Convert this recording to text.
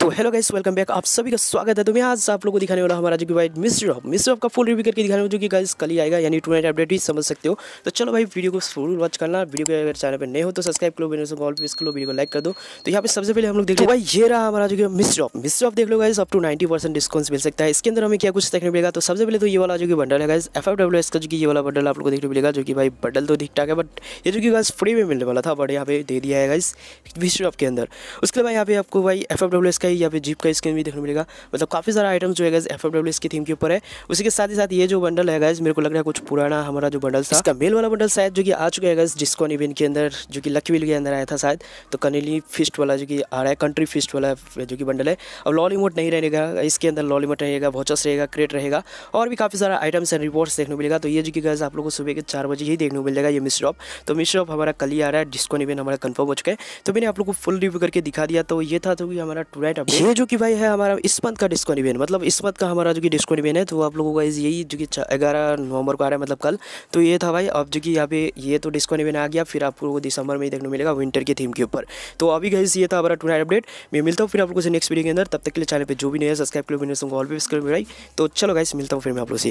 तो hello guys welcome back आप सभी का स्वागत है तो मैं आज आप लोगों को दिखाने वाला हमारा जो कि भाई मिस्टर ऑफ मिस्टर ऑफ का फुल रिव्यू करके दिखाने वाला जो कि गाइस कल ही आएगा यानी टू नाइट अपडेट ही समझ सकते हो तो चलो भाई वीडियो को फुल वॉच करना वीडियो के अगर चैनल पर नहीं हो तो सब्सक्राइब करो वीडियो कॉल प्रेस करो वीडियो को लाइक कर दो तो यहाँ पर सबसे पहले हम लोग देखो भाई ये रहा हमारा जो कि मिस्टर ऑफ मिस्टर ऑफ देख लो guys up to ninety discount मिल सकता है इसके अंदर हमें क्या कुछ देखने मिलेगा तो सबसे पहले तो ये वाला जो कि बंडल है गाइस एफ का जो कि ये वाला बंडल आप लोग को देखने मिलेगा जो कि भाई बंडल तो ठीक ठाक है बट ये जो कि गाइस फ्री में मिलने वाला था बट यहाँ पे दे दिया है गाइस मिस्टर ऑफ के अंदर उसके बाद यहाँ पे आपको भाई एफ का का ही या फिर जीप का स्क्रीन भी देखने मिलेगा मतलब काफ़ी सारा आइटम्स जो है गैस एफ की थीम के ऊपर है उसी के साथ ही साथ ये जो बंडल है गैस मेरे को लग रहा है कुछ पुराना हमारा जो बंडल था इसका मेल वाला बंडल शायद जो कि आ चुका है गैस डिस्कॉन इवेंट के अंदर जो कि लकी विल के अंदर आया था शायद तो कनेली फिस्ट वाला जो कि आ रहा है कंट्री फिस्ट वाला जो कि बंडल है अब लॉल इमोट नहीं रहेगा इसके अंदर लॉल इमोट रहेगा वॉचस रहेगा क्रेट रहेगा और भी काफ़ी सारा आइटम्स एंड रिपोर्ट्स देखने को मिलेगा तो ये जो कि गैस आप लोग को सुबह के चार बजे ही देखने को मिल जाएगा ये मिस तो मिस हमारा कल ही आ रहा है डिस्कॉन इवेंट हमारा कन्फर्म हो चुका है तो मैंने आप लोग को फुल रिव्यू करके दिखा दिया तो ये था तो हमारा टू सेटअप ये जो कि भाई है हमारा इस मंथ का डिस्काउंट इवेंट मतलब इस मंथ का हमारा जो कि डिस्काउंट इवेंट है तो आप लोगों का यही जो कि ग्यारह नवंबर को आ रहा है मतलब कल तो ये था भाई अब जो कि यहाँ पे ये तो डिस्काउंट इवेंट आ गया फिर आपको दिसंबर में ही देखने मिलेगा विंटर की थीम के ऊपर तो अभी गई ये था हमारा टूनाइट अपडेट मैं मिलता हूँ फिर आप लोगों से नेक्स्ट वीडियो के अंदर तब तक के लिए चैनल पर जो भी नहीं है सब्सक्राइब करो मेरे ऑल पे भाई तो चलो गाइस मिलता हूँ फिर मैं आप लोग से